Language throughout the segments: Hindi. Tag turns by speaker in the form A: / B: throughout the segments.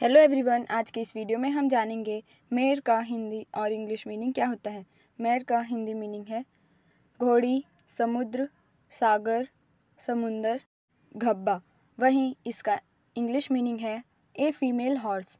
A: हेलो एवरीवन आज के इस वीडियो में हम जानेंगे मेर का हिंदी और इंग्लिश मीनिंग क्या होता है मेर का हिंदी मीनिंग है घोड़ी समुद्र सागर समुंदर घब्बा वहीं इसका इंग्लिश मीनिंग है ए फीमेल हॉर्स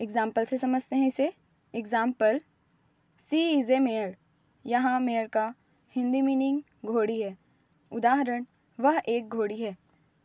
A: एग्ज़ाम्पल से समझते हैं इसे example C is a mayor यहाँ मेयर का हिंदी मीनिंग घोड़ी है उदाहरण वह एक घोड़ी है